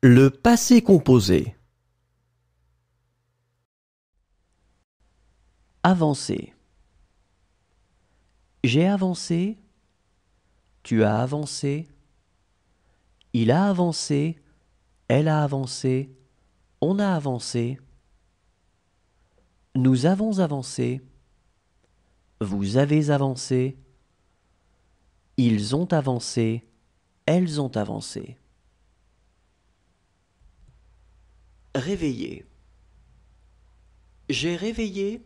Le passé composé. Avancer. J'ai avancé. Tu as avancé. Il a avancé. Elle a avancé. On a avancé. Nous avons avancé. Vous avez avancé. Ils ont avancé. Elles ont avancé. Réveiller. J'ai réveillé,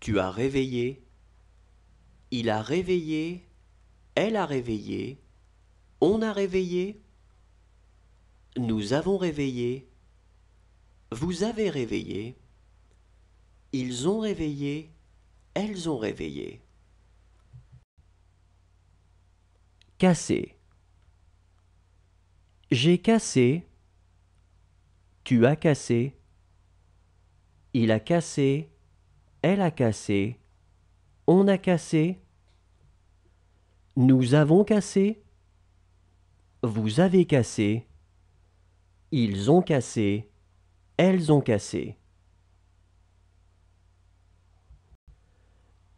tu as réveillé, il a réveillé, elle a réveillé, on a réveillé, nous avons réveillé, vous avez réveillé, ils ont réveillé, elles ont réveillé. Casser. J'ai cassé. Tu as cassé. Il a cassé. Elle a cassé. On a cassé. Nous avons cassé. Vous avez cassé. Ils ont cassé. Elles ont cassé.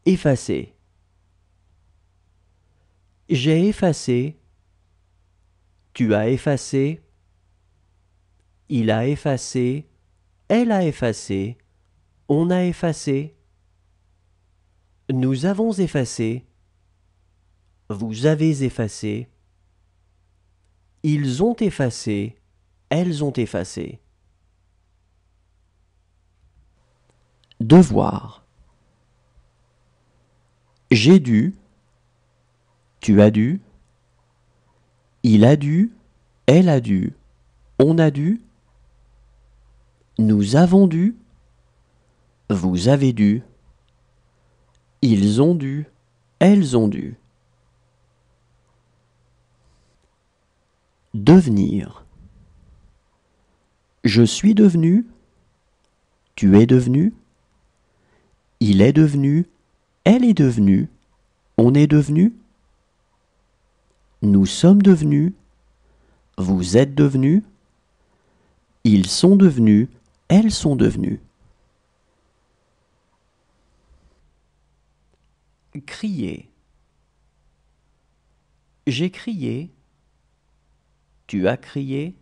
Effacer. J'ai effacé. Tu as effacé il a effacé, elle a effacé, on a effacé, nous avons effacé, vous avez effacé, ils ont effacé, elles ont effacé. Devoir. J'ai dû, tu as dû, il a dû, elle a dû, on a dû, nous avons dû. Vous avez dû. Ils ont dû. Elles ont dû. Devenir. Je suis devenu. Tu es devenu. Il est devenu. Elle est devenue. On est devenu. Nous sommes devenus. Vous êtes devenus. Ils sont devenus elles sont devenues Crier. J'ai crié. Tu as crié.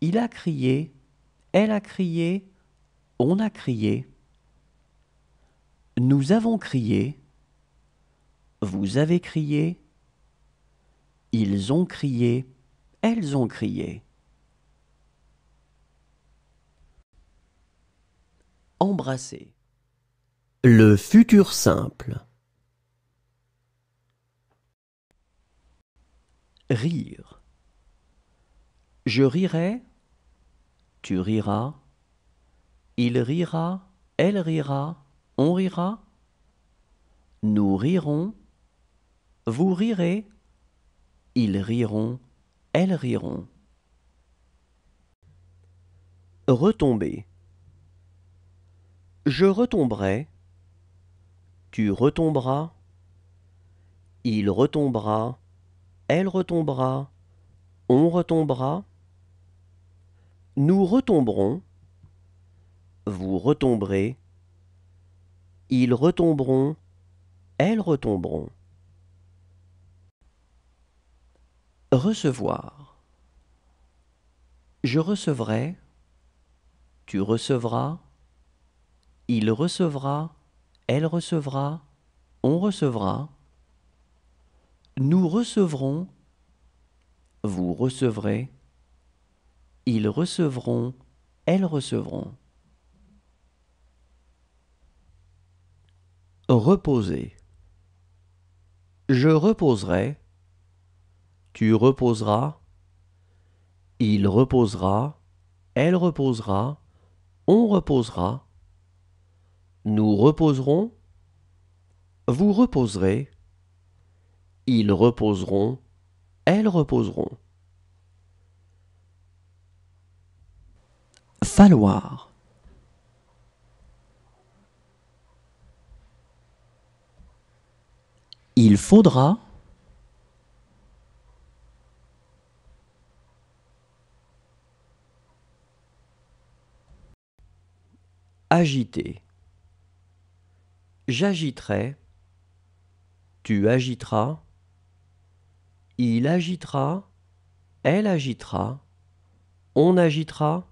Il a crié. Elle a crié. On a crié. Nous avons crié. Vous avez crié. Ils ont crié. Elles ont crié. embrasser. Le futur simple. Rire. Je rirai, tu riras, il rira, elle rira, on rira, nous rirons, vous rirez, ils riront, elles riront. Retomber. Je retomberai, tu retomberas, il retombera, elle retombera, on retombera, nous retomberons, vous retomberez, ils retomberont, elles retomberont. Recevoir. Je recevrai, tu recevras, il recevra, elle recevra, on recevra. Nous recevrons, vous recevrez. Ils recevront, elles recevront. Reposer. Je reposerai. Tu reposeras. Il reposera. Elle reposera. On reposera. Nous reposerons. Vous reposerez. Ils reposeront. Elles reposeront. Falloir. Il faudra. Agiter. J'agiterai. Tu agiteras. Il agitera. Elle agitera. On agitera.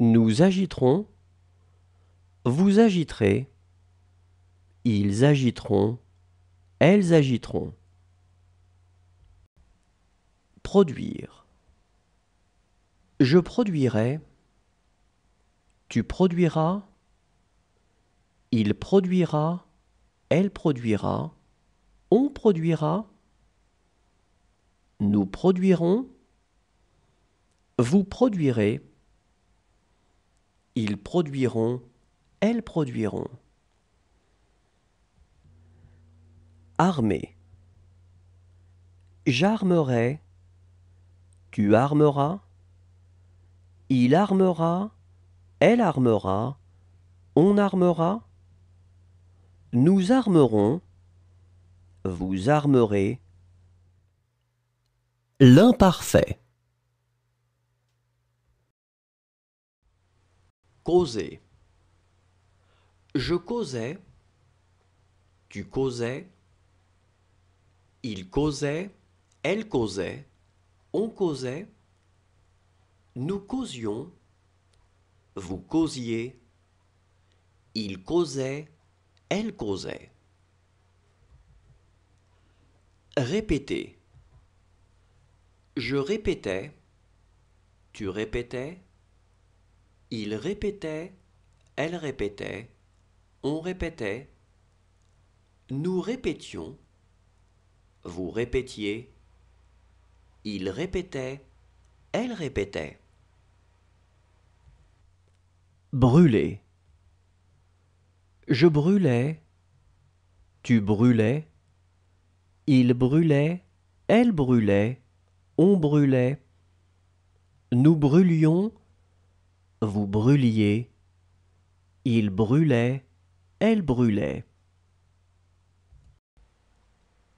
Nous agiterons. Vous agiterez. Ils agiteront. Elles agiteront. Produire. Je produirai. Tu produiras. Il produira, elle produira, on produira, nous produirons, vous produirez, ils produiront, elles produiront. Armer. J'armerai, tu armeras, il armera, elle armera, on armera. Nous armerons, vous armerez. L'imparfait. Causer. Je causais, tu causais, il causait, elle causait, on causait, nous causions, vous causiez, il causait, elle causait. Répéter. Je répétais, tu répétais, il répétait, elle répétait, on répétait, nous répétions, vous répétiez, il répétait, elle répétait. Brûler. Je brûlais, tu brûlais, il brûlait, elle brûlait, on brûlait, nous brûlions, vous brûliez, il brûlait, elle brûlait.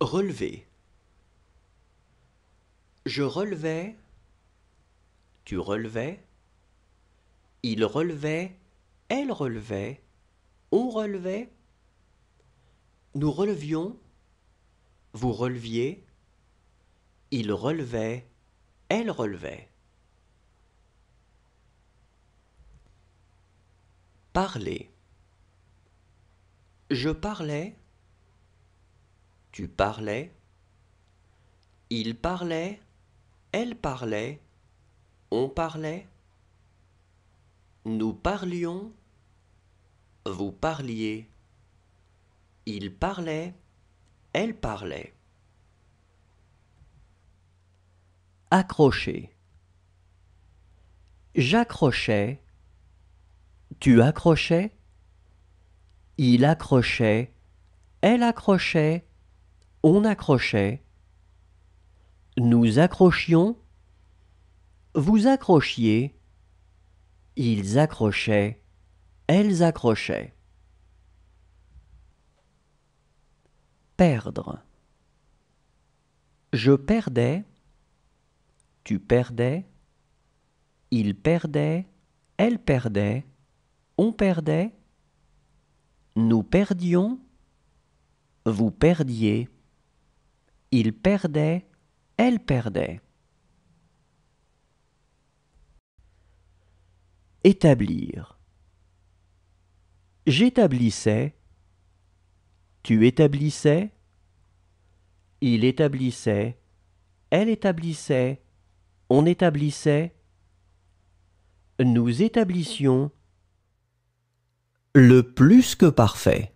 Relever. Je relevais, tu relevais, il relevait, elle relevait, on relevait, nous relevions, vous releviez, il relevait, elle relevait. Parler. Je parlais, tu parlais, il parlait, elle parlait, on parlait, nous parlions, vous parliez. Il parlait. Elle parlait. Accrocher. J'accrochais. Tu accrochais. Il accrochait. Elle accrochait. On accrochait. Nous accrochions. Vous accrochiez. Ils accrochaient elles accrochaient. Perdre. Je perdais, tu perdais, il perdait, elle perdait, on perdait, nous perdions, vous perdiez, il perdait, elle perdait. Établir. J'établissais, tu établissais, il établissait, elle établissait, on établissait, nous établissions le plus que parfait.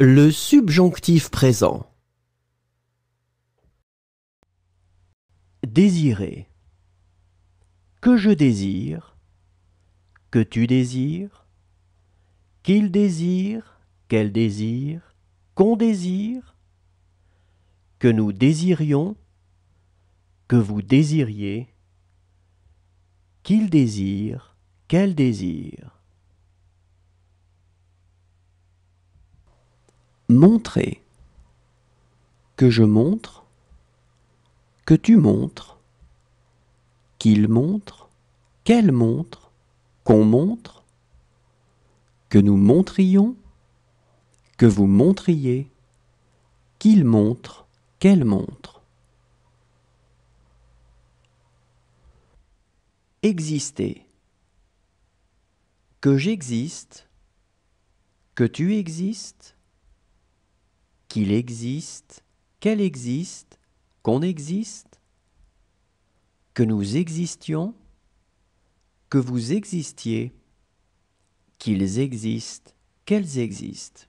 Le subjonctif présent. Désirer. Que je désire. Que tu désires. Qu'il désire. Qu'elle désire. Qu'on désire. Que nous désirions. Que vous désiriez. Qu'il désire. Qu'elle désire. montrer, que je montre, que tu montres, qu'il montre, qu'elle montre, qu'on montre, que nous montrions, que vous montriez, qu'il montre, qu'elle montre. Exister. Que j'existe, que tu existes, qu'il existe, qu'elle existe, qu'on existe, que nous existions, que vous existiez, qu'ils existent, qu'elles existent.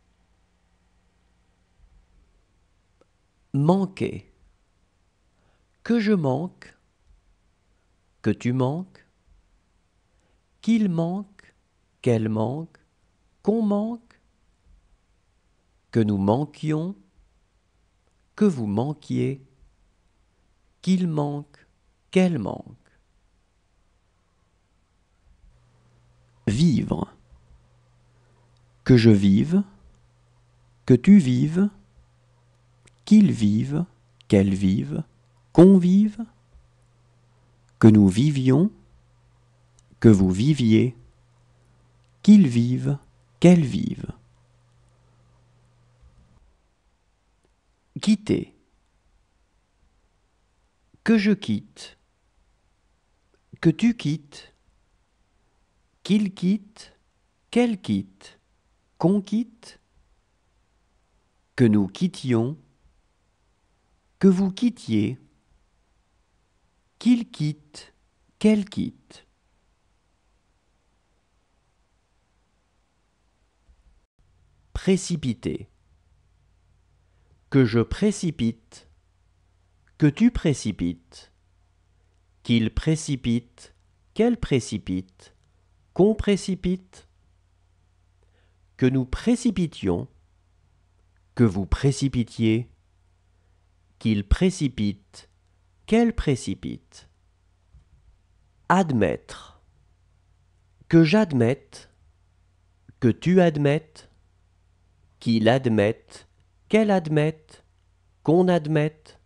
Manquer. Que je manque, que tu manques, qu'il manque, qu'elle manque, qu'on manque, que nous manquions, que vous manquiez, qu'il manque, qu'elle manque. Vivre. Que je vive, que tu vives, qu'ils vivent, qu'elle vivent, qu'on vive, que nous vivions, que vous viviez, qu'ils vivent, qu'elle vivent. Quitter. Que je quitte. Que tu quittes. Qu'il quitte. Qu'elle quitte. Qu'on quitte. Que nous quittions. Que vous quittiez. Qu'il quitte. Qu'elle quitte. Précipiter que je précipite, que tu précipites, qu'il précipite, qu'elle précipite, qu'on précipite, que nous précipitions, que vous précipitiez, qu'il précipite, qu'elle précipite. Admettre. Que j'admette, que tu admettes, qu'il admette, qu'elle admette, qu'on admette,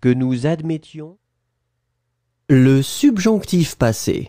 que nous admettions. Le subjonctif passé.